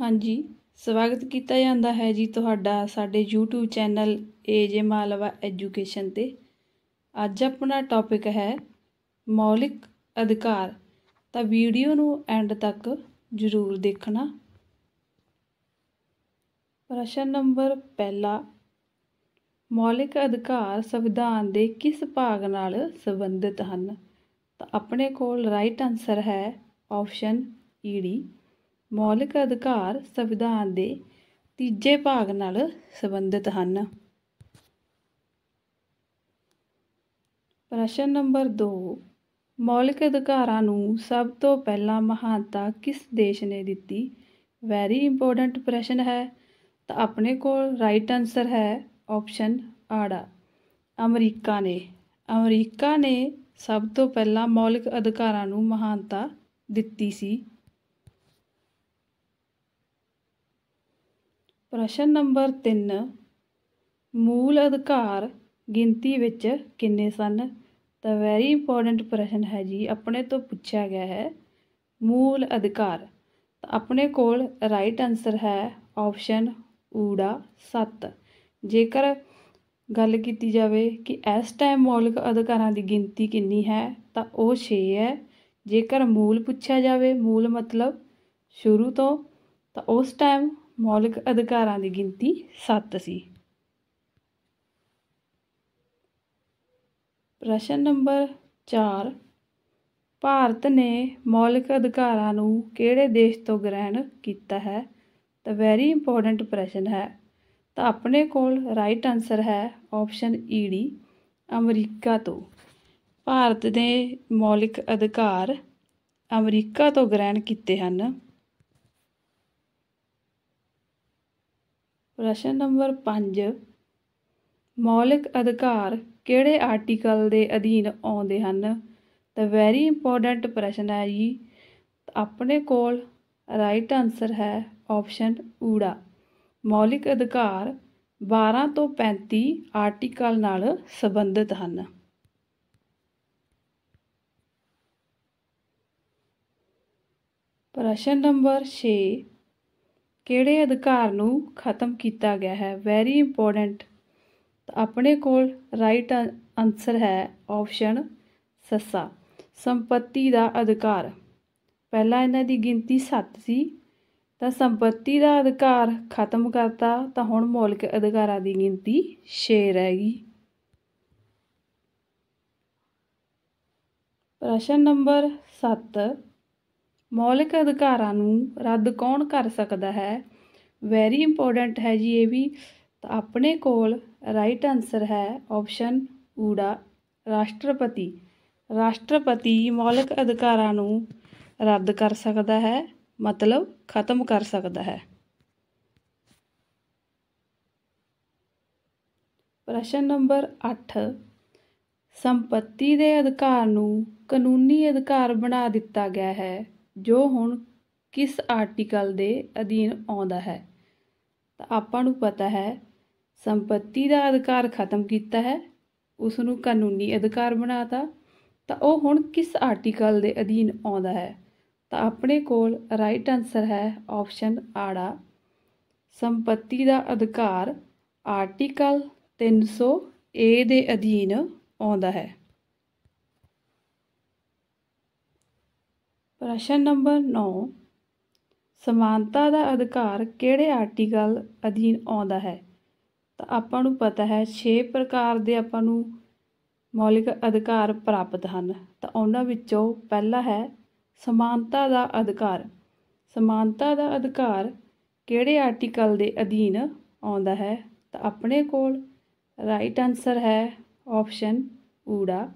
ਹਾਂਜੀ ਸਵਾਗਤ ਕੀਤਾ ਜਾਂਦਾ ਹੈ ਜੀ ਤੁਹਾਡਾ ਸਾਡੇ YouTube channel AJ Malwa education ਤੇ ਅੱਜ ਆਪਣਾ ਟੌਪਿਕ ਹੈ ਮੌਲਿਕ ਅਧਿਕਾਰ ਤਾਂ ਵੀਡੀਓ ਨੂੰ ਐਂਡ ਤੱਕ ਜ਼ਰੂਰ ਦੇਖਣਾ ਪ੍ਰਸ਼ਨ ਨੰਬਰ ਪਹਿਲਾ ਮੌਲਿਕ ਅਧਿਕਾਰ ਸੰਵਿਧਾਨ ਦੇ ਕਿਸ ਭਾਗ ਨਾਲ ਸੰਬੰਧਿਤ ਹਨ ਤਾਂ ਆਪਣੇ ਕੋਲ ਰਾਈਟ ਆਨਸਰ ਹੈ ਆਪਸ਼ਨ ਡੀ e ਮੌਲਿਕ ਅਧਿਕਾਰ ਸੰਵਿਧਾਨ ਦੇ ਤੀਜੇ ਭਾਗ ਨਾਲ ਸੰਬੰਧਿਤ ਹਨ ਪ੍ਰਸ਼ਨ ਨੰਬਰ 2 ਮੌਲਿਕ ਅਧਿਕਾਰਾਂ ਨੂੰ ਸਭ ਤੋਂ ਪਹਿਲਾਂ ਮਹਾਨਤਾ ਕਿਸ ਦੇਸ਼ ਨੇ ਦਿੱਤੀ ਵੈਰੀ ਇੰਪੋਰਟੈਂਟ ਪ੍ਰਸ਼ਨ ਹੈ ਤਾਂ ਆਪਣੇ ਕੋਲ ਰਾਈਟ ਆਨਸਰ ਹੈ ਆਪਸ਼ਨ ਆੜਾ ਅਮਰੀਕਾ ਨੇ ਅਮਰੀਕਾ ਨੇ ਸਭ ਤੋਂ ਪਹਿਲਾਂ ਮੌਲਿਕ ਅਧਿਕਾਰਾਂ ਨੂੰ ਮਹਾਨਤਾ ਦਿੱਤੀ ਸੀ ਪ੍ਰਸ਼ਨ ਨੰਬਰ 3 ਮੂਲ ਅਧਿਕਾਰ ਗਿਣਤੀ ਵਿੱਚ ਕਿੰਨੇ ਸਨ ਤਾਂ ਵੈਰੀ ਇੰਪੋਰਟੈਂਟ ਪ੍ਰਸ਼ਨ ਹੈ ਜੀ ਆਪਣੇ ਤੋਂ ਪੁੱਛਿਆ ਗਿਆ ਹੈ ਮੂਲ ਅਧਿਕਾਰ ਤਾਂ ਆਪਣੇ ਕੋਲ ਰਾਈਟ ਆਨਸਰ ਹੈ ਆਪਸ਼ਨ ਊੜਾ 7 ਜੇਕਰ ਗੱਲ ਕੀਤੀ ਜਾਵੇ ਕਿ ਇਸ ਟਾਈਮ ਮੌਲਿਕ ਅਧਿਕਾਰਾਂ ਦੀ ਗਿਣਤੀ ਕਿੰਨੀ ਹੈ ਤਾਂ ਉਹ 6 ਹੈ ਜੇਕਰ ਮੂਲ ਪੁੱਛਿਆ ਜਾਵੇ ਮੂਲ ਮਤਲਬ ਸ਼ੁਰੂ ਤੋਂ ਤਾਂ ਉਸ ਟਾਈਮ ਮੌਲਿਕ ਅਧਿਕਾਰਾਂ ਦੀ ਗਿਣਤੀ 7 ਸੀ ਪ੍ਰਸ਼ਨ ਨੰਬਰ 4 ਭਾਰਤ ਨੇ ਮੌਲਿਕ ਅਧਿਕਾਰਾਂ ਨੂੰ ਕਿਹੜੇ ਦੇਸ਼ ਤੋਂ ਗ੍ਰਹਿਣ ਕੀਤਾ ਹੈ ਤਾਂ ਵੈਰੀ ਇੰਪੋਰਟੈਂਟ ਪ੍ਰਸ਼ਨ ਹੈ ਤਾਂ ਆਪਣੇ ਕੋਲ ਰਾਈਟ ਆਨਸਰ ਹੈ ਆਪਸ਼ਨ ਈ ਡੀ ਅਮਰੀਕਾ ਤੋਂ ਭਾਰਤ ਦੇ ਮੌਲਿਕ ਅਧਿਕਾਰ ਅਮਰੀਕਾ ਤੋਂ ਗ੍ਰਹਿਣ ਕੀਤੇ ਹਨ ਪ੍ਰਸ਼ਨ ਨੰਬਰ 5 ਮੌਲਿਕ ਅਧਿਕਾਰ ਕਿਹੜੇ ਆਰਟੀਕਲ ਦੇ ਅਧੀਨ ਆਉਂਦੇ ਹਨ ਤਾਂ ਵੈਰੀ ਇੰਪੋਰਟੈਂਟ ਪ੍ਰਸ਼ਨ ਹੈ ਜੀ ਆਪਣੇ ਕੋਲ ਰਾਈਟ ਆਨਸਰ ਹੈ ਆਪਸ਼ਨ ਊੜਾ ਮੌਲਿਕ ਅਧਿਕਾਰ 12 ਤੋਂ 35 ਆਰਟੀਕਲ ਨਾਲ ਸੰਬੰਧਿਤ ਹਨ ਪ੍ਰਸ਼ਨ ਨੰਬਰ 6 ਕਿਹੜੇ ਅਧਿਕਾਰ ਨੂੰ ਖਤਮ ਕੀਤਾ ਗਿਆ ਹੈ ਵੈਰੀ ਇੰਪੋਰਟੈਂਟ ਆਪਣੇ ਕੋਲ ਰਾਈਟ ਆਨਸਰ ਹੈ ਆਪਸ਼ਨ ਸੱਸਾ ਸੰਪਤੀ ਦਾ ਅਧਿਕਾਰ ਪਹਿਲਾਂ ਇਹਨਾਂ ਦੀ ਗਿਣਤੀ 7 ਸੀ ਤਾਂ ਸੰਪਤੀ ਦਾ ਅਧਿਕਾਰ ਖਤਮ ਕਰਤਾ ਤਾਂ ਹੁਣ ਮੌਲਿਕ ਅਧਿਕਾਰਾਂ ਦੀ ਗਿਣਤੀ 6 ਰਹਿ ਗਈ ਪ੍ਰਸ਼ਨ ਨੰਬਰ 7 ਮੌਲਿਕ ਅਧਿਕਾਰਾਂ ਨੂੰ ਰੱਦ ਕੌਣ ਕਰ ਸਕਦਾ ਹੈ ਵੈਰੀ ਇੰਪੋਰਟੈਂਟ ਹੈ ਜੀ ਇਹ ਵੀ ਤਾਂ ਆਪਣੇ ਕੋਲ ਰਾਈਟ ਆਨਸਰ ਹੈ ਆਪਸ਼ਨ ਊੜਾ ਰਾਸ਼ਟਰਪਤੀ ਰਾਸ਼ਟਰਪਤੀ ਮੌਲਿਕ ਅਧਿਕਾਰਾਂ ਨੂੰ ਰੱਦ ਕਰ ਸਕਦਾ ਹੈ ਮਤਲਬ ਖਤਮ ਕਰ ਸਕਦਾ ਹੈ ਪ੍ਰਸ਼ਨ ਨੰਬਰ 8 ਸੰਪਤੀ ਦੇ ਅਧਿਕਾਰ ਨੂੰ ਕਾਨੂੰਨੀ ਅਧਿਕਾਰ ਬਣਾ ਦਿੱਤਾ ਗਿਆ ਹੈ ਜੋ ਹੁਣ ਕਿਸ ਆਰਟੀਕਲ ਦੇ ਅਧੀਨ ਆਉਂਦਾ ਹੈ ਤਾਂ ਆਪਾਂ ਨੂੰ ਪਤਾ ਹੈ ਸੰਪਤੀ ਦਾ ਅਧਿਕਾਰ ਖਤਮ ਕੀਤਾ ਹੈ ਉਸ ਨੂੰ ਕਾਨੂੰਨੀ ਅਧਿਕਾਰ ਬਣਾਤਾ ਤਾਂ ਉਹ ਹੁਣ ਕਿਸ ਆਰਟੀਕਲ ਦੇ ਅਧੀਨ ਆਉਂਦਾ ਹੈ ਤਾਂ ਆਪਣੇ ਕੋਲ ਰਾਈਟ ਆਨਸਰ ਹੈ ਆਪਸ਼ਨ ਆੜਾ ਸੰਪਤੀ ਦਾ ਅਧਿਕਾਰ ਆਰਟੀਕਲ 300 ਏ ਦੇ ਅਧੀਨ ਆਉਂਦਾ ਹੈ ਪ੍ਰਸ਼ਨ ਨੰਬਰ 9 ਸਮਾਨਤਾ ਦਾ ਅਧਿਕਾਰ ਕਿਹੜੇ ਆਰਟੀਕਲ ਅਧੀਨ ਆਉਂਦਾ ਹੈ ਤਾਂ ਆਪਾਂ ਨੂੰ ਪਤਾ ਹੈ 6 ਪ੍ਰਕਾਰ ਦੇ ਆਪਾਂ ਨੂੰ ਮੌਲਿਕ ਅਧਿਕਾਰ ਪ੍ਰਾਪਤ ਹਨ ਤਾਂ ਉਹਨਾਂ ਵਿੱਚੋਂ ਪਹਿਲਾ ਹੈ ਸਮਾਨਤਾ ਦਾ ਅਧਿਕਾਰ ਸਮਾਨਤਾ ਦਾ ਅਧਿਕਾਰ ਕਿਹੜੇ ਆਰਟੀਕਲ ਦੇ ਅਧੀਨ ਆਉਂਦਾ ਹੈ ਤਾਂ ਆਪਣੇ ਕੋਲ ਰਾਈਟ ਆਨਸਰ ਹੈ ਆਪਸ਼ਨ ਊੜਾ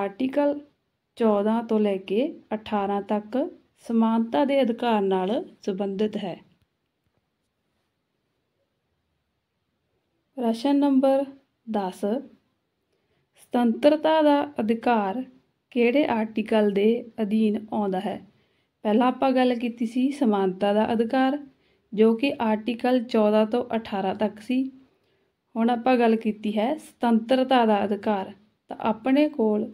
ਆਰਟੀਕਲ 14 ਤੋਂ ਲੈ ਕੇ 18 ਤੱਕ ਸਮਾਨਤਾ ਦੇ ਅਧਿਕਾਰ ਨਾਲ ਸੰਬੰਧਿਤ ਹੈ ਪ੍ਰਸ਼ਨ ਨੰਬਰ 10 ਸੁਤੰਤਰਤਾ ਦਾ ਅਧਿਕਾਰ ਕਿਹੜੇ ਆਰਟੀਕਲ ਦੇ ਅਧੀਨ ਆਉਂਦਾ ਹੈ ਪਹਿਲਾਂ ਆਪਾਂ ਗੱਲ ਕੀਤੀ ਸੀ ਸਮਾਨਤਾ ਦਾ ਅਧਿਕਾਰ ਜੋ ਕਿ ਆਰਟੀਕਲ 14 ਤੋਂ 18 ਤੱਕ ਸੀ ਹੁਣ ਆਪਾਂ ਗੱਲ ਕੀਤੀ ਹੈ ਸੁਤੰਤਰਤਾ ਦਾ ਅਧਿਕਾਰ ਤਾਂ ਆਪਣੇ ਕੋਲ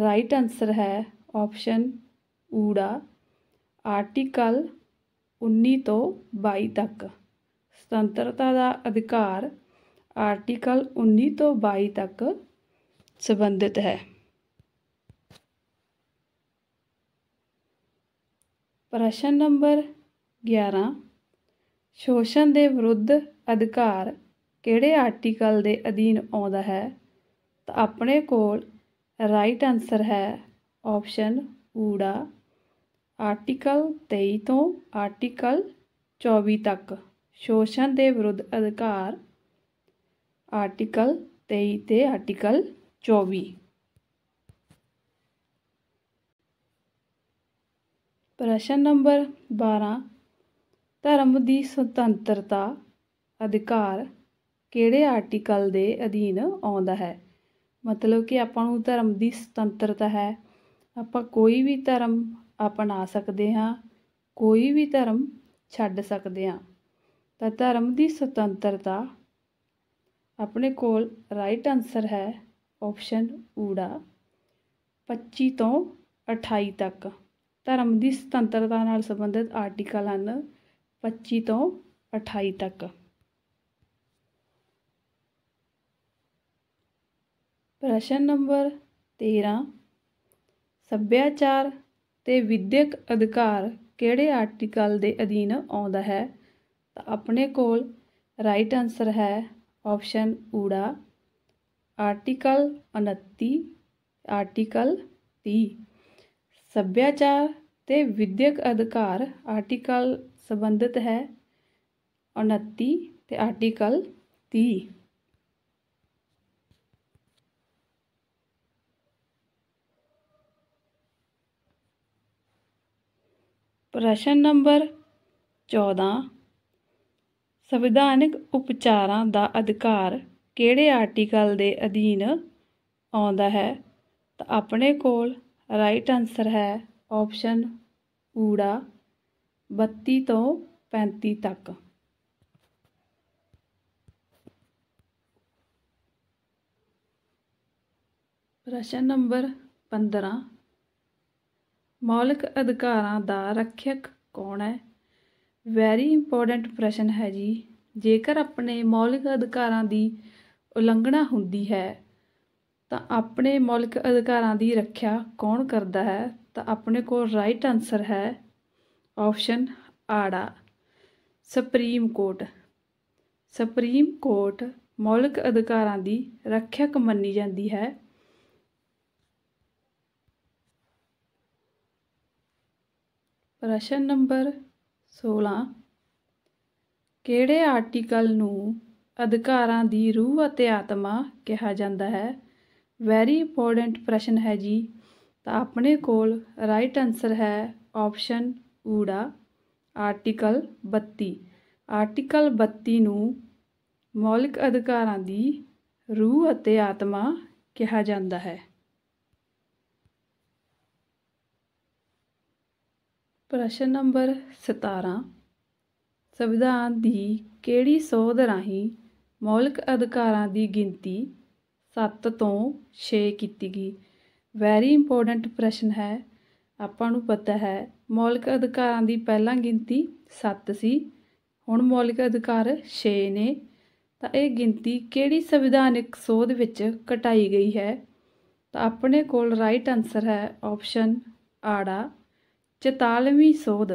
ਰਾਈਟ ਆਨਸਰ ਹੈ ਆਪਸ਼ਨ ਊੜਾ ਆਰਟੀਕਲ 19 ਤੋਂ 22 ਤੱਕ ਸੁਤੰਤਰਤਾ ਦਾ ਅਧਿਕਾਰ ਆਰਟੀਕਲ 19 ਤੋਂ 22 ਤੱਕ ਸੰਬੰਧਿਤ ਹੈ ਪ੍ਰਸ਼ਨ ਨੰਬਰ 11 ਸ਼ੋਸ਼ਣ ਦੇ ਵਿਰੁੱਧ ਅਧਿਕਾਰ ਕਿਹੜੇ ਆਰਟੀਕਲ ਦੇ ਅਧੀਨ ਆਉਂਦਾ ਹੈ ਤਾਂ ਆਪਣੇ ਕੋਲ ਰਾਈਟ ਆਨਸਰ ਹੈ ਆਪਸ਼ਨ ਊੜਾ ਆਰਟੀਕਲ 23 ਤੋਂ ਆਰਟੀਕਲ 24 ਤੱਕ ਸ਼ੋਸ਼ਣ ਦੇ ਵਿਰੁੱਧ ਅਧਿਕਾਰ ਆਰਟੀਕਲ 23 ਤੇ ਆਰਟੀਕਲ 24 ਪ੍ਰਸ਼ਨ ਨੰਬਰ 12 ਧਰਮ ਦੀ ਸੁਤੰਤਰਤਾ ਅਧਿਕਾਰ ਕਿਹੜੇ ਆਰਟੀਕਲ ਦੇ ਅਧੀਨ ਆਉਂਦਾ ਹੈ ਮਤਲਬ ਕਿ ਆਪਾਂ ਨੂੰ ਧਰਮ ਦੀ ਸੁਤੰਤਰਤਾ ਹੈ ਆਪਾਂ ਕੋਈ ਵੀ ਧਰਮ ਅਪਣਾ ਸਕਦੇ ਹਾਂ ਕੋਈ ਵੀ ਧਰਮ ਛੱਡ ਸਕਦੇ ਹਾਂ ਤਾਂ ਧਰਮ ਦੀ ਸੁਤੰਤਰਤਾ ਆਪਣੇ ਕੋਲ ਰਾਈਟ ਆਨਸਰ ਹੈ ਆਪਸ਼ਨ ਊੜਾ 25 ਤੋਂ 28 ਤੱਕ ਧਰਮ ਦੀ ਸੁਤੰਤਰਤਾ ਨਾਲ ਸੰਬੰਧਿਤ ਆਰਟੀਕਲ ਹਨ 25 ਤੋਂ 28 ਤੱਕ ਪ੍ਰਸ਼ਨ ਨੰਬਰ 13 ਸੱਭਿਆਚਾਰ ਤੇ ਵਿਦਿਅਕ ਅਧਿਕਾਰ ਕਿਹੜੇ ਆਰਟੀਕਲ ਦੇ ਅਧੀਨ ਆਉਂਦਾ ਹੈ ਤਾਂ ਆਪਣੇ ਕੋਲ ਰਾਈਟ ਆਨਸਰ ਹੈ ਆਪਸ਼ਨ ਊੜਾ ਆਰਟੀਕਲ 29 ਆਰਟੀਕਲ 30 ਸੱਭਿਆਚਾਰ ਤੇ ਵਿਦਿਅਕ ਅਧਿਕਾਰ ਆਰਟੀਕਲ ਸੰਬੰਧਿਤ ਹੈ 29 ਤੇ ਆਰਟੀਕਲ 30 ਪ੍ਰਸ਼ਨ ਨੰਬਰ 14 ਸੰਵਿਧਾਨਿਕ ਉਪਚਾਰਾਂ ਦਾ ਅਧਿਕਾਰ ਕਿਹੜੇ ਆਰਟੀਕਲ ਦੇ ਅਧੀਨ ਆਉਂਦਾ ਹੈ ਤਾਂ ਆਪਣੇ ਕੋਲ ਰਾਈਟ ਆਨਸਰ ਹੈ ਆਪਸ਼ਨ ਊੜਾ 32 ਤੋਂ 35 ਤੱਕ ਪ੍ਰਸ਼ਨ ਨੰਬਰ 15 ਮੌਲਿਕ ਅਧਿਕਾਰਾਂ ਦਾ ਰੱਖਿਅਕ ਕੌਣ ਹੈ ਵੈਰੀ ਇੰਪੋਰਟੈਂਟ ਪ੍ਰਸ਼ਨ ਹੈ ਜੀ ਜੇਕਰ ਆਪਣੇ ਮੌਲਿਕ ਅਧਿਕਾਰਾਂ ਦੀ ਉਲੰਘਣਾ ਹੁੰਦੀ ਹੈ ਤਾਂ ਆਪਣੇ ਮੌਲਿਕ ਅਧਿਕਾਰਾਂ ਦੀ ਰੱਖਿਆ ਕੌਣ ਕਰਦਾ ਹੈ ਤਾਂ ਆਪਣੇ ਕੋਲ ਰਾਈਟ ਆਨਸਰ ਹੈ ਆਪਸ਼ਨ ਆੜਾ ਸੁਪਰੀਮ ਕੋਰਟ ਸੁਪਰੀਮ ਕੋਰਟ ਮੌਲਿਕ ਅਧਿਕਾਰਾਂ ਦੀ ਰੱਖਿਅਕ ਮੰਨੀ ਜਾਂਦੀ ਹੈ ਪ੍ਰਸ਼ਨ ਨੰਬਰ 16 ਕਿਹੜੇ ਆਰਟੀਕਲ ਨੂੰ ਅਧਿਕਾਰਾਂ ਦੀ ਰੂਹ ਅਤੇ ਆਤਮਾ ਕਿਹਾ ਜਾਂਦਾ ਹੈ ਵੈਰੀ ਇੰਪੋਰਟੈਂਟ ਪ੍ਰਸ਼ਨ ਹੈ ਜੀ ਤਾਂ ਆਪਣੇ ਕੋਲ ਰਾਈਟ ਆਨਸਰ ਹੈ ਆਪਸ਼ਨ ਊੜਾ ਆਰਟੀਕਲ 32 ਆਰਟੀਕਲ 32 ਨੂੰ ਮੌਲਿਕ ਅਧਿਕਾਰਾਂ ਦੀ ਰੂਹ ਅਤੇ ਆਤਮਾ ਕਿਹਾ ਜਾਂਦਾ ਹੈ ਪ੍ਰਸ਼ਨ ਨੰਬਰ 17 ਸੰਵਿਧਾਨ ਦੀ ਕਿਹੜੀ ਸੋਧ ਰਾਹੀਂ ਮੌਲਿਕ ਅਧਿਕਾਰਾਂ ਦੀ ਗਿਣਤੀ 7 ਤੋਂ 6 ਕੀਤੀ ਗਈ ਵੈਰੀ ਇੰਪੋਰਟੈਂਟ ਪ੍ਰਸ਼ਨ ਹੈ ਆਪਾਂ ਨੂੰ ਪਤਾ ਹੈ ਮੌਲਿਕ ਅਧਿਕਾਰਾਂ ਦੀ ਪਹਿਲਾਂ ਗਿਣਤੀ 7 ਸੀ ਹੁਣ ਮੌਲਿਕ ਅਧਿਕਾਰ 6 ਨੇ ਤਾਂ ਇਹ ਗਿਣਤੀ ਕਿਹੜੀ ਸੰਵਿਧਾਨਿਕ ਸੋਧ ਵਿੱਚ ਘਟਾਈ ਗਈ ਹੈ ਤਾਂ ਆਪਣੇ ਕੋਲ ਰਾਈਟ ਆਨਸਰ ਹੈ ਆਪਸ਼ਨ ਆੜਾ ਚੇਤਾਲਵੀਂ ਸੋਧ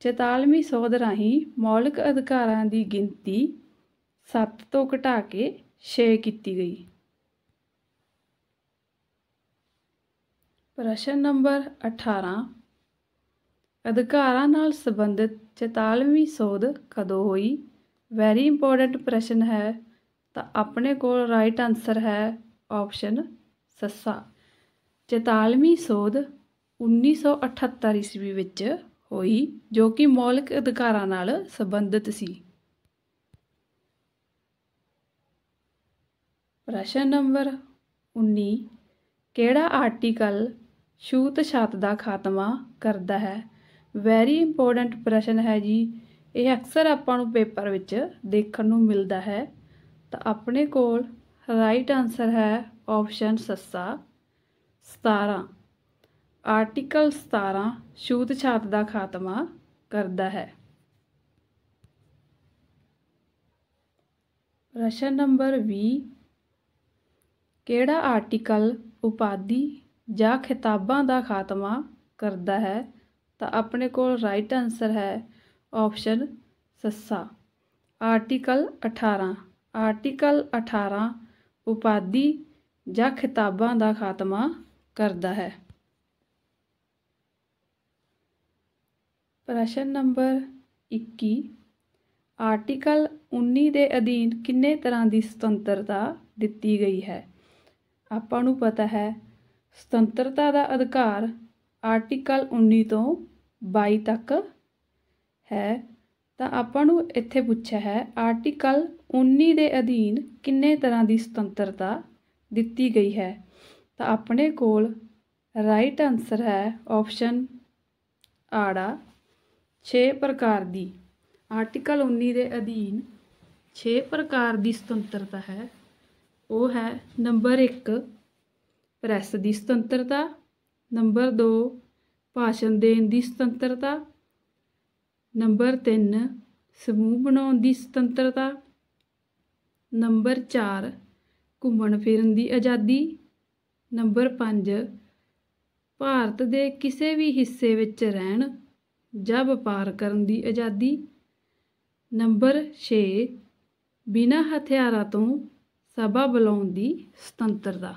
ਚੇਤਾਲਵੀਂ ਸੋਧ ਰਾਹੀਂ ਮੌਲਿਕ ਅਧਿਕਾਰਾਂ ਦੀ ਗਿਣਤੀ 7 ਤੋਂ ਘਟਾ ਕੇ 6 ਕੀਤੀ ਗਈ ਪ੍ਰਸ਼ਨ ਨੰਬਰ 18 ਅਧਿਕਾਰਾਂ ਨਾਲ ਸੰਬੰਧਿਤ 44ਵੀਂ ਸੋਧ ਕਦੋਂ ਹੋਈ ਵੈਰੀ ਇੰਪੋਰਟੈਂਟ ਪ੍ਰਸ਼ਨ ਹੈ ਤਾਂ ਆਪਣੇ ਕੋਲ ਰਾਈਟ ਆਨਸਰ ਹੈ ਆਪਸ਼ਨ ਸੱਸਾ 44ਵੀਂ ਸੋਧ 1978 ਈਸਵੀ ਵਿੱਚ ਹੋਈ ਜੋ ਕਿ ਮੌਲਿਕ ਅਧਿਕਾਰਾਂ ਨਾਲ ਸੰਬੰਧਿਤ ਸੀ ਪ੍ਰਸ਼ਨ ਨੰਬਰ 19 ਕਿਹੜਾ ਆਰਟੀਕਲ ਛੂਤ ਛਾਤ ਦਾ ਖਾਤਮਾ ਕਰਦਾ ਹੈ ਵੈਰੀ ਇੰਪੋਰਟੈਂਟ ਪ੍ਰਸ਼ਨ ਹੈ ਜੀ ਇਹ ਅਕਸਰ ਆਪਾਂ ਨੂੰ ਪੇਪਰ ਵਿੱਚ ਦੇਖਣ ਨੂੰ ਮਿਲਦਾ ਹੈ ਤਾਂ ਆਪਣੇ ਕੋਲ ਰਾਈਟ ਆਨਸਰ ਹੈ ਆਪਸ਼ਨ ਸੱਸਾ 17 ਆਰਟੀਕਲ 17 ਛੂਤ-ਛਾਤ ਦਾ ਖਾਤਮਾ ਕਰਦਾ ਹੈ ਪ੍ਰਸ਼ਨ ਨੰਬਰ 20 ਕਿਹੜਾ ਆਰਟੀਕਲ ਉਪਾਦੀ ਜਾਂ ਖਿਤਾਬਾਂ ਦਾ ਖਾਤਮਾ ਕਰਦਾ ਹੈ ਤਾਂ ਆਪਣੇ ਕੋਲ ਰਾਈਟ ਆਨਸਰ ਹੈ ਆਪਸ਼ਨ ਸੱਸਾ ਆਰਟੀਕਲ 18 ਆਰਟੀਕਲ 18 ਉਪਾਦੀ ਜਾਂ ਖਿਤਾਬਾਂ ਦਾ ਖਾਤਮਾ ਕਰਦਾ ਹੈ ਪ੍ਰਸ਼ਨ ਨੰਬਰ 21 ਆਰਟੀਕਲ 19 ਦੇ ਅਧੀਨ ਕਿੰਨੇ ਤਰ੍ਹਾਂ ਦੀ ਸੁਤੰਤਰਤਾ ਦਿੱਤੀ ਗਈ ਹੈ ਆਪਾਂ ਨੂੰ ਪਤਾ ਹੈ ਸੁਤੰਤਰਤਾ ਦਾ ਅਧਿਕਾਰ ਆਰਟੀਕਲ 19 ਤੋਂ 22 ਤੱਕ ਹੈ ਤਾਂ ਆਪਾਂ ਨੂੰ ਇੱਥੇ ਪੁੱਛਿਆ ਹੈ ਆਰਟੀਕਲ 19 ਦੇ ਅਧੀਨ ਕਿੰਨੇ ਤਰ੍ਹਾਂ ਦੀ ਸੁਤੰਤਰਤਾ ਦਿੱਤੀ ਗਈ ਹੈ ਤਾਂ ਆਪਣੇ ਕੋਲ ਰਾਈਟ ਆਨਸਰ ਹੈ ਆਪਸ਼ਨ ਆੜਾ ਛੇ ਪ੍ਰਕਾਰ ਦੀ ਆਰਟੀਕਲ 19 ਦੇ ਅਧੀਨ ਛੇ ਪ੍ਰਕਾਰ ਦੀ ਸੁਤੰਤਰਤਾ ਹੈ ਉਹ ਹੈ ਨੰਬਰ 1 ਪ੍ਰੈਸ ਦੀ ਸੁਤੰਤਰਤਾ ਨੰਬਰ 2 ਭਾਸ਼ਣ ਦੇਣ ਦੀ ਸੁਤੰਤਰਤਾ ਨੰਬਰ 3 ਸਮੂਹ ਬਣਾਉਣ ਦੀ ਸੁਤੰਤਰਤਾ ਨੰਬਰ 4 ਘੁੰਮਣ ਫਿਰਨ ਦੀ ਆਜ਼ਾਦੀ ਨੰਬਰ 5 ਭਾਰਤ ਦੇ ਕਿਸੇ ਵੀ ਹਿੱਸੇ ਵਿੱਚ ਰਹਿਣ ਜਾਂ ਵਪਾਰ ਕਰਨ ਦੀ ਆਜ਼ਾਦੀ ਨੰਬਰ 6 ਬਿਨਾਂ ਹਥਿਆਰਾਂ ਤੋਂ ਸਭਾ ਬੁਲਾਉਣ ਦੀ ਸੁਤੰਤਰਤਾ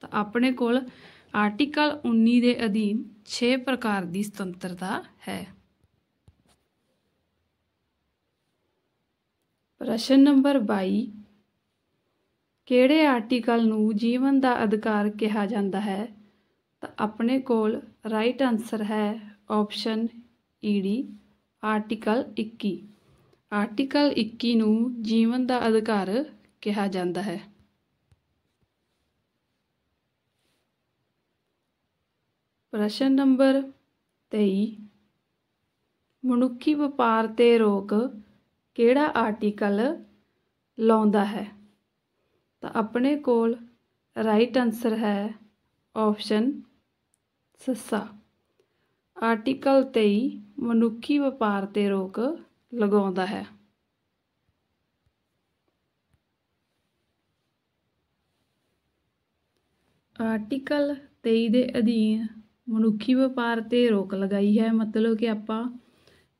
ਤਾਂ ਆਪਣੇ ਕੋਲ ਆਰਟੀਕਲ 19 ਦੇ ਅਧੀਨ 6 ਪ੍ਰਕਾਰ ਦੀ ਸੁਤੰਤਰਤਾ ਹੈ ਪ੍ਰਸ਼ਨ ਨੰਬਰ 22 ਕਿਹੜੇ ਆਰਟੀਕਲ ਨੂੰ ਜੀਵਨ ਦਾ ਅਧਿਕਾਰ ਕਿਹਾ ਜਾਂਦਾ ਹੈ ਤਾਂ ਆਪਣੇ ਕੋਲ ਰਾਈਟ ਆਨਸਰ ਹੈ ਆਪਸ਼ਨ ਈਡੀ ਆਰਟੀਕਲ 21 ਆਰਟੀਕਲ 21 ਨੂੰ ਜੀਵਨ ਦਾ ਅਧਿਕਾਰ ਕਿਹਾ ਜਾਂਦਾ ਹੈ ਪ੍ਰਸ਼ਨ ਨੰਬਰ 23 ਮਨੁੱਖੀ ਵਪਾਰ ਤੇ ਰੋਕ ਕਿਹੜਾ ਆਰਟੀਕਲ ਲਾਉਂਦਾ ਹੈ ਤਾਂ ਆਪਣੇ ਕੋਲ ਰਾਈਟ ਆਨਸਰ ਹੈ ਆਪਸ਼ਨ ਸੱਸਾ ਆਰਟੀਕਲ 23 ਮਨੁੱਖੀ ਵਪਾਰ ਤੇ ਰੋਕ ਲਗਾਉਂਦਾ ਹੈ ਆਰਟੀਕਲ 23 ਦੇ ਅਧੀਨ ਮਨੁੱਖੀ ਵਪਾਰ ਤੇ ਰੋਕ ਲਗਾਈ ਹੈ ਮਤਲਬ ਕਿ ਆਪਾਂ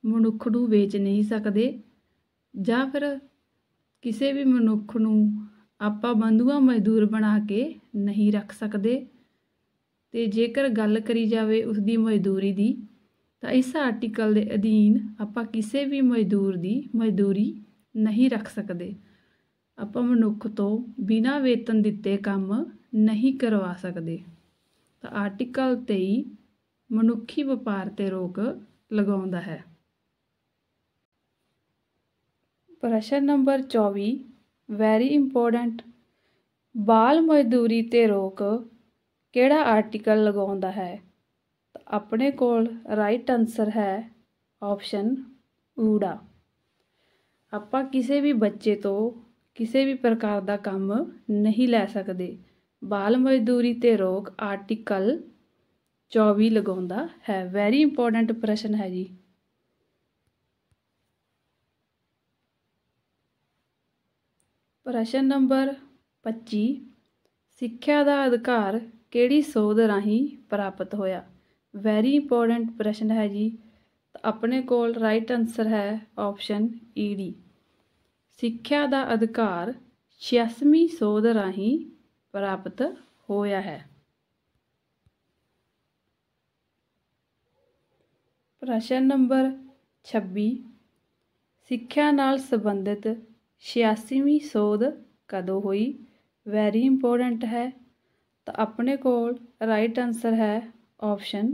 ਮਨੁੱਖ ਨੂੰ ਵੇਚ ਨਹੀਂ ਸਕਦੇ ਜਾਂ ਫਿਰ ਕਿਸੇ ਵੀ ਮਨੁੱਖ ਨੂੰ ਆਪਾਂ ਬੰਦੂਆ ਮਜ਼ਦੂਰ ਬਣਾ ਕੇ ਨਹੀਂ ਰੱਖ ਸਕਦੇ ਤੇ ਜੇਕਰ ਗੱਲ ਕਰੀ ਜਾਵੇ ਉਸ ਦੀ ਮਜ਼ਦੂਰੀ ਦੀ ਤਾਂ ਇਸ ਆਰਟੀਕਲ ਦੇ ਅਧੀਨ ਆਪਾਂ ਕਿਸੇ ਵੀ ਮਜ਼ਦੂਰ ਦੀ ਮਜ਼ਦੂਰੀ ਨਹੀਂ ਰੱਖ ਸਕਦੇ ਆਪਾਂ ਮਨੁੱਖ ਤੋਂ ਬਿਨਾਂ ਵੇਤਨ ਦਿੱਤੇ ਕੰਮ ਨਹੀਂ ਕਰਵਾ ਸਕਦੇ ਤਾਂ ਆਰਟੀਕਲ 23 ਮਨੁੱਖੀ ਵਪਾਰ ਤੇ ਰੋਕ ਲਗਾਉਂਦਾ ਹੈ ਪ੍ਰਸ਼ਨ ਨੰਬਰ 24 ਵੈਰੀ ਇੰਪੋਰਟੈਂਟ ਬਾਲ ਮਜ਼ਦੂਰੀ ਤੇ ਰੋਕ ਕਿਹੜਾ ਆਰਟੀਕਲ ਲਗਾਉਂਦਾ ਹੈ ਤਾਂ ਆਪਣੇ ਕੋਲ ਰਾਈਟ ਆਨਸਰ ਹੈ ਆਪਸ਼ਨ ਊੜਾ ਆਪਾਂ ਕਿਸੇ ਵੀ ਬੱਚੇ ਤੋਂ ਕਿਸੇ ਵੀ ਪ੍ਰਕਾਰ ਦਾ ਕੰਮ ਨਹੀਂ ਲੈ ਸਕਦੇ ਬਾਲ ਮਜ਼ਦੂਰੀ ਤੇ ਰੋਕ ਆਰਟੀਕਲ 24 ਲਗਾਉਂਦਾ ਹੈ ਵੈਰੀ ਇੰਪੋਰਟੈਂਟ ਪ੍ਰਸ਼ਨ ਹੈ ਜੀ ਪ੍ਰਸ਼ਨ ਨੰਬਰ 25 ਸਿੱਖਿਆ ਦਾ ਅਧਿਕਾਰ ਕਿਹੜੀ ਸੋਧ ਰਾਹੀਂ ਪ੍ਰਾਪਤ ਹੋਇਆ ਵੈਰੀ ਇੰਪੋਰਟੈਂਟ ਪ੍ਰਸ਼ਨ ਹੈ ਜੀ ਆਪਣੇ ਕੋਲ ਰਾਈਟ ਆਨਸਰ ਹੈ ਆਪਸ਼ਨ ਈ ਡੀ ਸਿੱਖਿਆ ਦਾ ਅਧਿਕਾਰ 86ਵੀਂ ਸੋਧ ਰਾਹੀਂ ਪ੍ਰਾਪਤ ਹੋਇਆ ਹੈ ਪ੍ਰਸ਼ਨ ਨੰਬਰ 26 ਸਿੱਖਿਆ ਨਾਲ ਸੰਬੰਧਿਤ 86ਵੀਂ ਸੋਧ ਕਦੋਂ ਹੋਈ ਵੈਰੀ ਇੰਪੋਰਟੈਂਟ ਹੈ ਤਾਂ ਆਪਣੇ ਕੋਲ ਰਾਈਟ ਆਨਸਰ ਹੈ ਆਪਸ਼ਨ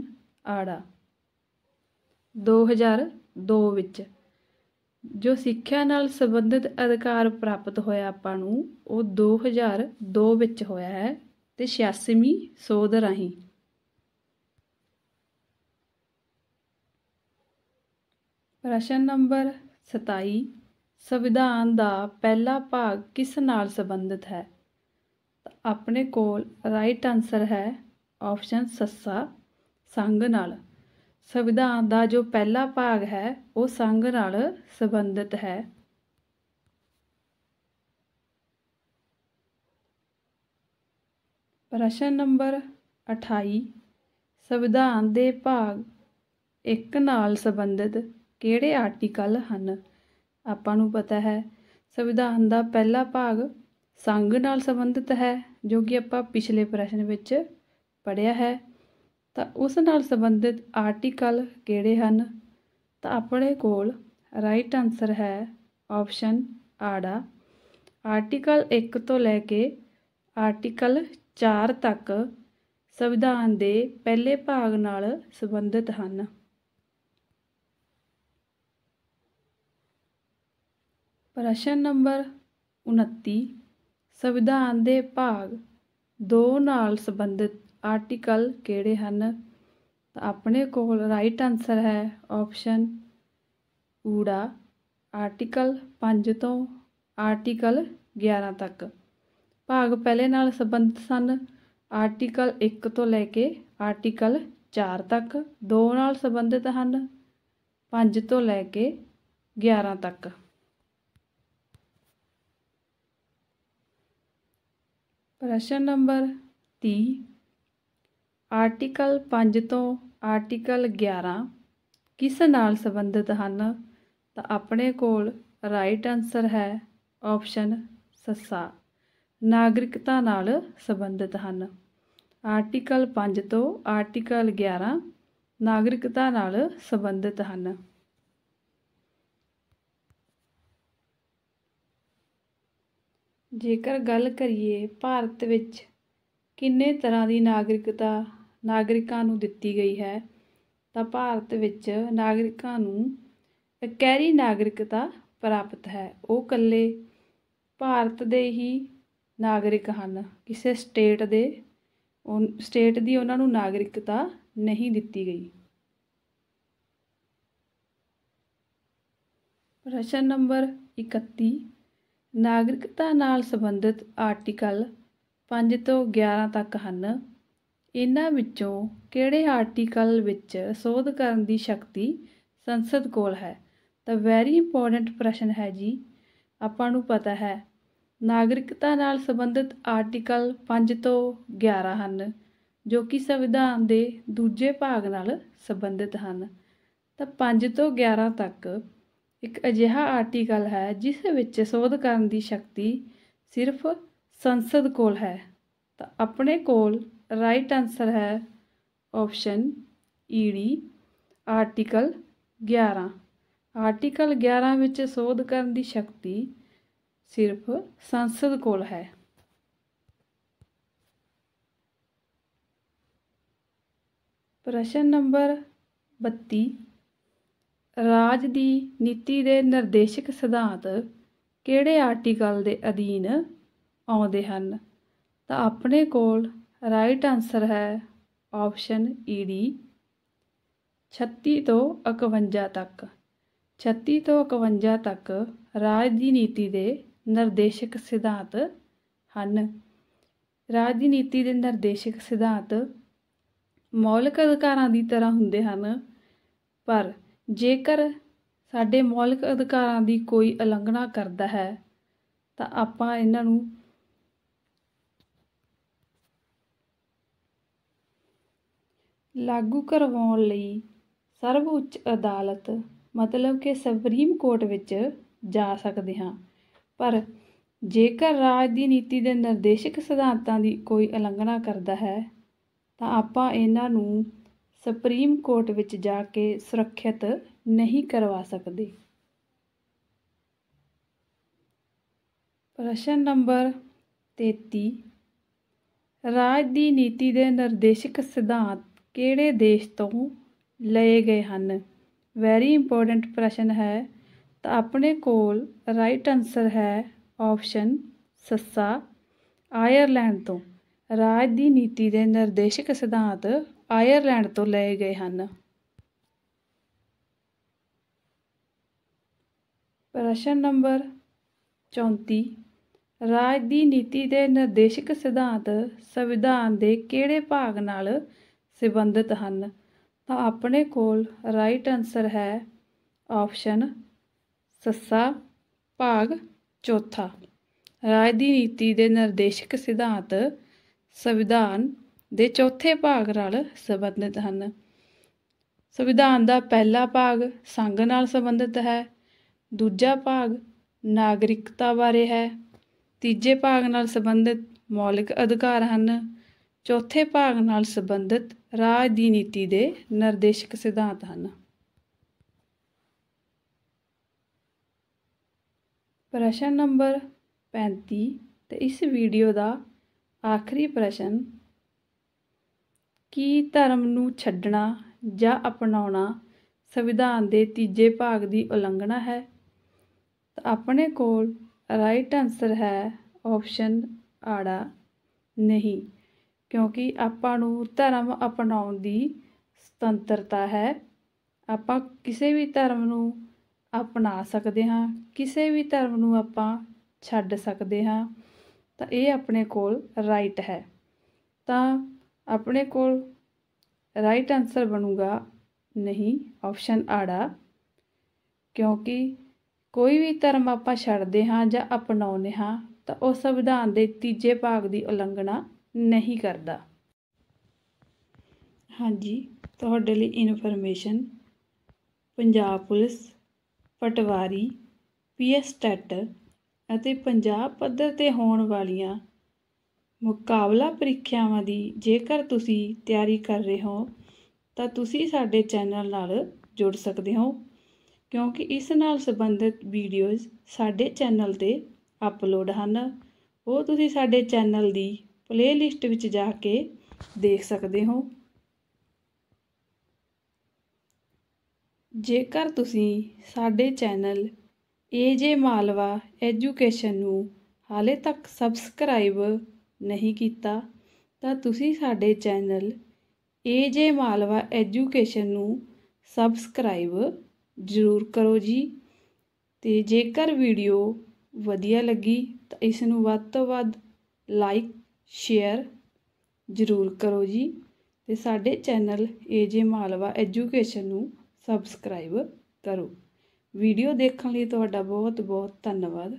ਆੜਾ 2002 ਵਿੱਚ ਜੋ ਸਿੱਖਿਆ ਨਾਲ ਸੰਬੰਧਿਤ ਅਧਿਕਾਰ ਪ੍ਰਾਪਤ ਹੋਇਆ ਆਪਾਂ ਨੂੰ ਉਹ 2002 ਵਿੱਚ ਹੋਇਆ ਹੈ ਤੇ 86ਵੀਂ ਸੋਧ ਰਾਹੀਂ ਪ੍ਰਸ਼ਨ ਨੰਬਰ 27 ਸੰਵਿਧਾਨ ਦਾ ਪਹਿਲਾ ਭਾਗ ਕਿਸ ਨਾਲ ਸੰਬੰਧਿਤ ਹੈ ਤਾਂ ਆਪਣੇ ਕੋਲ ਰਾਈਟ ਆਨਸਰ ਹੈ ਆਪਸ਼ਨ ਸੱਸਾ ਸੰਗ ਨਾਲ ਸੰਵਿਧਾਨ ਦਾ ਜੋ ਪਹਿਲਾ ਭਾਗ ਹੈ ਉਹ ਸੰਗ ਨਾਲ ਸੰਬੰਧਿਤ ਹੈ ਪ੍ਰਸ਼ਨ ਨੰਬਰ 28 ਸੰਵਿਧਾਨ ਦੇ ਭਾਗ 1 ਨਾਲ ਸੰਬੰਧਿਤ ਕਿਹੜੇ ਆਰਟੀਕਲ ਹਨ ਆਪਾਂ ਨੂੰ ਪਤਾ ਹੈ ਸੰਵਿਧਾਨ ਦਾ ਪਹਿਲਾ ਭਾਗ ਸੰਗ ਨਾਲ ਸੰਬੰਧਿਤ ਹੈ ਜੋ ਕਿ ਆਪਾਂ ਪਿਛਲੇ ਪ੍ਰਸ਼ਨ ਵਿੱਚ ਪੜਿਆ ਹੈ ਤਾਂ ਉਸ ਨਾਲ ਸੰਬੰਧਿਤ ਆਰਟੀਕਲ ਕਿਹੜੇ ਹਨ ਤਾਂ ਆਪਣੇ ਕੋਲ ਰਾਈਟ ਆਨਸਰ ਹੈ ਆਪਸ਼ਨ ਆੜਾ ਆਰਟੀਕਲ 1 ਤੋਂ ਲੈ ਕੇ ਆਰਟੀਕਲ 4 ਤੱਕ ਸੰਵਿਧਾਨ ਦੇ ਪਹਿਲੇ ਭਾਗ ਨਾਲ ਸੰਬੰਧਿਤ ਹਨ ਪ੍ਰਸ਼ਨ ਨੰਬਰ 29 ਸੰਵਿਧਾਨ ਦੇ ਭਾਗ 2 ਨਾਲ ਸੰਬੰਧਿਤ ਆਰਟੀਕਲ ਕਿਹੜੇ ਹਨ ਤਾਂ ਆਪਣੇ ਕੋਲ ਰਾਈਟ ਆਨਸਰ ਹੈ ਆਪਸ਼ਨ ਊੜਾ ਆਰਟੀਕਲ 5 ਤੋਂ ਆਰਟੀਕਲ 11 ਤੱਕ ਭਾਗ ਪਹਿਲੇ ਨਾਲ ਸੰਬੰਧਿਤ ਸਨ ਆਰਟੀਕਲ 1 ਤੋਂ ਲੈ ਕੇ ਆਰਟੀਕਲ 4 ਤੱਕ ਦੋ ਨਾਲ ਸੰਬੰਧਿਤ ਹਨ 5 ਤੋਂ ਲੈ ਕੇ 11 ਤੱਕ ਪ੍ਰਸ਼ਨ ਨੰਬਰ 30 ਆਰਟੀਕਲ 5 ਤੋਂ ਆਰਟੀਕਲ 11 ਕਿਸ ਨਾਲ ਸੰਬੰਧਿਤ ਹਨ ਤਾਂ ਆਪਣੇ ਕੋਲ ਰਾਈਟ ਆਨਸਰ ਹੈ ਆਪਸ਼ਨ ਸੱਸਾ ਨਾਗਰਿਕਤਾ ਨਾਲ ਸੰਬੰਧਿਤ ਹਨ ਆਰਟੀਕਲ 5 ਤੋਂ ਆਰਟੀਕਲ 11 ਨਾਗਰਿਕਤਾ ਨਾਲ ਸੰਬੰਧਿਤ ਹਨ ਜੇਕਰ ਗੱਲ ਕਰੀਏ ਭਾਰਤ ਵਿੱਚ ਕਿੰਨੇ ਤਰ੍ਹਾਂ ਦੀ ਨਾਗਰਿਕਤਾ ਨਾਗਰਿਕਾਂ ਨੂੰ ਦਿੱਤੀ ਗਈ ਹੈ ਤਾਂ ਭਾਰਤ ਵਿੱਚ ਨਾਗਰਿਕਾਂ ਨੂੰ ਇਕਹਿਰੀ ਨਾਗਰਿਕਤਾ ਪ੍ਰਾਪਤ ਹੈ ਉਹ ਕੱਲੇ ਭਾਰਤ ਦੇ ਹੀ ਨਾਗਰਿਕ ਹਨ ਕਿਸੇ ਸਟੇਟ ਦੇ ਸਟੇਟ ਦੀ ਉਹਨਾਂ ਨੂੰ ਨਾਗਰਿਕਤਾ ਨਹੀਂ ਦਿੱਤੀ ਗਈ ਪ੍ਰਸ਼ਨ ਨੰਬਰ 31 ਨਾਗਰਿਕਤਾ ਨਾਲ ਸੰਬੰਧਿਤ ਆਰਟੀਕਲ 5 ਤੋਂ 11 ਤੱਕ ਹਨ ਇਹਨਾਂ ਵਿੱਚੋਂ ਕਿਹੜੇ ਆਰਟੀਕਲ ਵਿੱਚ ਸੋਧ ਕਰਨ ਦੀ ਸ਼ਕਤੀ ਸੰਸਦ ਕੋਲ ਹੈ ਤਾਂ ਵੈਰੀ ਇੰਪੋਰਟੈਂਟ ਪ੍ਰਸ਼ਨ ਹੈ ਜੀ ਆਪਾਂ ਨੂੰ ਪਤਾ ਹੈ ਨਾਗਰਿਕਤਾ ਨਾਲ ਸੰਬੰਧਿਤ ਆਰਟੀਕਲ 5 ਤੋਂ 11 ਹਨ ਜੋ ਕਿ ਸੰਵਿਧਾਨ ਦੇ ਦੂਜੇ ਭਾਗ ਨਾਲ ਸੰਬੰਧਿਤ ਹਨ ਤਾਂ 5 ਤੋਂ 11 ਤੱਕ ਇੱਕ ਅਜਿਹਾ ਆਰਟੀਕਲ ਹੈ ਜਿਸ ਵਿੱਚ ਸੋਧ ਕਰਨ ਦੀ ਸ਼ਕਤੀ ਸਿਰਫ ਸੰਸਦ ਕੋਲ ਹੈ ਤਾਂ ਆਪਣੇ ਕੋਲ ਰਾਈਟ ਆਨਸਰ ਹੈ ਆਪਸ਼ਨ ਈਡੀ e ਆਰਟੀਕਲ 11 ਆਰਟੀਕਲ 11 ਵਿੱਚ ਸੋਧ ਕਰਨ ਦੀ ਸ਼ਕਤੀ ਸਿਰਫ ਸੰਸਦ ਕੋਲ ਹੈ ਪ੍ਰਸ਼ਨ ਨੰਬਰ 32 ਰਾਜ ਦੀ ਨੀਤੀ ਦੇ ਨਿਰਦੇਸ਼ਕ ਸਿਧਾਂਤ ਕਿਹੜੇ ਆਰਟੀਕਲ ਦੇ ਅਧੀਨ ਆਉਂਦੇ ਹਨ ਤਾਂ ਆਪਣੇ ਕੋਲ ਰਾਈਟ ਆਨਸਰ ਹੈ ਆਪਸ਼ਨ ਈ ਡੀ 36 ਤੋਂ 51 ਤੱਕ 36 ਤੋਂ 51 ਤੱਕ ਰਾਜ ਦੀ ਨੀਤੀ ਦੇ ਨਿਰਦੇਸ਼ਕ ਸਿਧਾਂਤ ਹਨ ਰਾਜ ਦੀ ਨੀਤੀ ਦੇ ਨਿਰਦੇਸ਼ਕ ਸਿਧਾਂਤ ਮੌਲਿਕ ਅਧਿਕਾਰਾਂ ਦੀ ਤਰ੍ਹਾਂ ਹੁੰਦੇ ਹਨ ਪਰ ਜੇਕਰ ਸਾਡੇ ਮੌਲਿਕ ਅਧਿਕਾਰਾਂ ਦੀ ਕੋਈ ਉਲੰਘਣਾ ਕਰਦਾ ਹੈ ਤਾਂ ਆਪਾਂ ਇਹਨਾਂ ਨੂੰ ਲਾਗੂ ਕਰਵਾਉਣ ਲਈ ਸਰਵਉੱਚ ਅਦਾਲਤ ਮਤਲਬ ਕਿ ਸੁਪਰੀਮ ਕੋਰਟ ਵਿੱਚ ਜਾ ਸਕਦੇ ਹਾਂ ਪਰ ਜੇਕਰ ਰਾਜ ਦੀ ਨੀਤੀ ਦੇ ਨਿਰਦੇਸ਼ਕ ਸਿਧਾਂਤਾਂ ਦੀ ਕੋਈ ਉਲੰਘਣਾ ਕਰਦਾ ਹੈ ਤਾਂ ਆਪਾਂ ਇਹਨਾਂ ਨੂੰ ਸੁਪਰੀਮ ਕੋਰਟ ਵਿੱਚ ਜਾ ਕੇ ਸੁਰੱਖਿਅਤ ਨਹੀਂ ਕਰਵਾ ਸਕਦੇ ਪ੍ਰਸ਼ਨ ਨੰਬਰ 33 ਰਾਜ ਦੀ ਨੀਤੀ ਦੇ ਨਿਰਦੇਸ਼ਕ ਸਿਧਾਂਤ ਕਿਹੜੇ ਦੇਸ਼ ਤੋਂ ਲਏ ਗਏ ਹਨ ਵੈਰੀ ਇੰਪੋਰਟੈਂਟ ਪ੍ਰਸ਼ਨ ਹੈ ਤਾਂ ਆਪਣੇ ਕੋਲ ਰਾਈਟ ਆਨਸਰ ਹੈ ਆਪਸ਼ਨ ਸੱਸਾ ਆਇਰਲੈਂਡ ਤੋਂ ਰਾਜ ਦੀ ਨੀਤੀ ਦੇ ਨਿਰਦੇਸ਼ਕ ਸਿਧਾਂਤ ਆਇਰਲੈਂਡ ਤੋਂ ਲਏ ਗਏ ਹਨ ਪ੍ਰਸ਼ਨ ਨੰਬਰ 34 ਰਾਜ ਦੀ ਨੀਤੀ ਦੇ ਨਿਰਦੇਸ਼ਕ ਸਿਧਾਂਤ ਸੰਵਿਧਾਨ ਦੇ ਕਿਹੜੇ ਭਾਗ ਨਾਲ ਸੰਬੰਧਿਤ ਹਨ ਤਾਂ ਆਪਣੇ ਕੋਲ ਰਾਈਟ ਆਨਸਰ ਹੈ ਆਪਸ਼ਨ ਸੱਸਾ ਭਾਗ ਚੌਥਾ ਰਾਜ ਦੀ ਨੀਤੀ ਦੇ ਨਿਰਦੇਸ਼ਕ ਸਿਧਾਂਤ ਸੰਵਿਧਾਨ ਦੇ ਚੌਥੇ ਭਾਗ ਨਾਲ ਸੰਬੰਧਿਤ ਹਨ ਸੰਵਿਧਾਨ ਦਾ ਪਹਿਲਾ ਭਾਗ ਸੰਘ ਨਾਲ ਸੰਬੰਧਿਤ ਹੈ ਦੂਜਾ ਭਾਗ ਨਾਗਰਿਕਤਾ ਬਾਰੇ ਹੈ ਤੀਜੇ ਭਾਗ ਨਾਲ ਸੰਬੰਧਿਤ ਮੌਲਿਕ ਅਧਿਕਾਰ ਹਨ ਚੌਥੇ ਭਾਗ ਨਾਲ ਸੰਬੰਧਿਤ ਰਾਜ ਦੀ ਨੀਤੀ ਦੇ ਨਿਰਦੇਸ਼ਕ ਸਿਧਾਂਤ ਹਨ ਪ੍ਰਸ਼ਨ ਨੰਬਰ 35 ਤੇ ਇਸ ਵੀਡੀਓ ਦਾ ਆਖਰੀ ਪ੍ਰਸ਼ਨ ਕੀ ਧਰਮ ਨੂੰ ਛੱਡਣਾ ਜਾਂ ਅਪਣਾਉਣਾ ਸੰਵਿਧਾਨ ਦੇ ਤੀਜੇ ਭਾਗ ਦੀ ਉਲੰਘਣਾ ਹੈ ਤਾਂ ਆਪਣੇ ਕੋਲ ਰਾਈਟ ਆਨਸਰ ਹੈ ਆਪਸ਼ਨ ਆੜਾ ਨਹੀਂ ਕਿਉਂਕਿ ਆਪਾਂ ਨੂੰ ਧਰਮ ਅਪਣਾਉਣ ਦੀ ਸੁਤੰਤਰਤਾ ਹੈ ਆਪਾਂ ਕਿਸੇ ਵੀ ਧਰਮ ਨੂੰ ਅਪਣਾ ਸਕਦੇ ਹਾਂ ਕਿਸੇ ਵੀ ਧਰਮ ਨੂੰ ਆਪਾਂ ਛੱਡ ਸਕਦੇ ਹਾਂ ਤਾਂ ਇਹ ਆਪਣੇ ਕੋਲ ਰਾਈਟ ਹੈ ਤਾਂ ਆਪਣੇ ਕੋਲ ਰਾਈਟ ਆਨਸਰ ਬਣੂਗਾ ਨਹੀਂ ਆਪਸ਼ਨ ਆੜਾ ਕਿਉਂਕਿ ਕੋਈ ਵੀ ਧਰਮ ਆਪਾਂ ਛੱਡਦੇ ਹਾਂ ਜਾਂ ਅਪਣਾਉਂਦੇ ਹਾਂ ਤਾਂ ਉਹ ਸੰਵਿਧਾਨ ਦੇ ਤੀਜੇ ਭਾਗ ਦੀ ਉਲੰਘਣਾ ਨਹੀਂ ਕਰਦਾ ਹਾਂਜੀ ਤੁਹਾਡੇ ਲਈ information Punjab police patwari PS TET ਅਤੇ ਪੰਜਾਬ ਪੱਧਰ ਤੇ ਹੋਣ ਵਾਲੀਆਂ ਮੁਕਾਬਲਾ ਪ੍ਰੀਖਿਆਵਾਂ ਦੀ ਜੇਕਰ ਤੁਸੀਂ ਤਿਆਰੀ ਕਰ ਰਹੇ ਹੋ ਤਾਂ ਤੁਸੀਂ ਸਾਡੇ ਚੈਨਲ ਨਾਲ ਜੁੜ ਸਕਦੇ ਹੋ ਕਿਉਂਕਿ ਇਸ ਨਾਲ ਸੰਬੰਧਿਤ ਵੀਡੀਓਜ਼ ਸਾਡੇ ਚੈਨਲ ਤੇ ਅਪਲੋਡ ਹਨ ਉਹ ਤੁਸੀਂ ਸਾਡੇ ਚੈਨਲ ਦੀ ਪਲੇਲਿਸਟ ਵਿੱਚ ਜਾ ਕੇ ਦੇਖ ਸਕਦੇ ਹੋ ਜੇਕਰ ਤੁਸੀਂ ਸਾਡੇ ਚੈਨਲ ਏਜੇ ਮਾਲਵਾ ਐਜੂਕੇਸ਼ਨ ਨੂੰ ਹਾਲੇ ਤੱਕ ਸਬਸਕ੍ਰਾਈਬ ਨਹੀਂ ਕੀਤਾ ਤਾਂ ਤੁਸੀਂ ਸਾਡੇ channel A J Malwa education ਨੂੰ ਸਬਸਕ੍ਰਾਈਬ ਜ਼ਰੂਰ ਕਰੋ ਜੀ ਤੇ ਜੇਕਰ ਵੀਡੀਓ ਵਧੀਆ ਲੱਗੀ ਤਾਂ ਇਸ ਨੂੰ ਵੱਧ ਤੋਂ ਵੱਧ ਲਾਈਕ ਸ਼ੇਅਰ ਜ਼ਰੂਰ ਕਰੋ ਜੀ ਤੇ ਸਾਡੇ channel A J Malwa education ਨੂੰ ਸਬਸਕ੍ਰਾਈਬ ਕਰੋ ਵੀਡੀਓ ਦੇਖਣ ਲਈ ਤੁਹਾਡਾ ਬਹੁਤ ਬਹੁਤ ਧੰਨਵਾਦ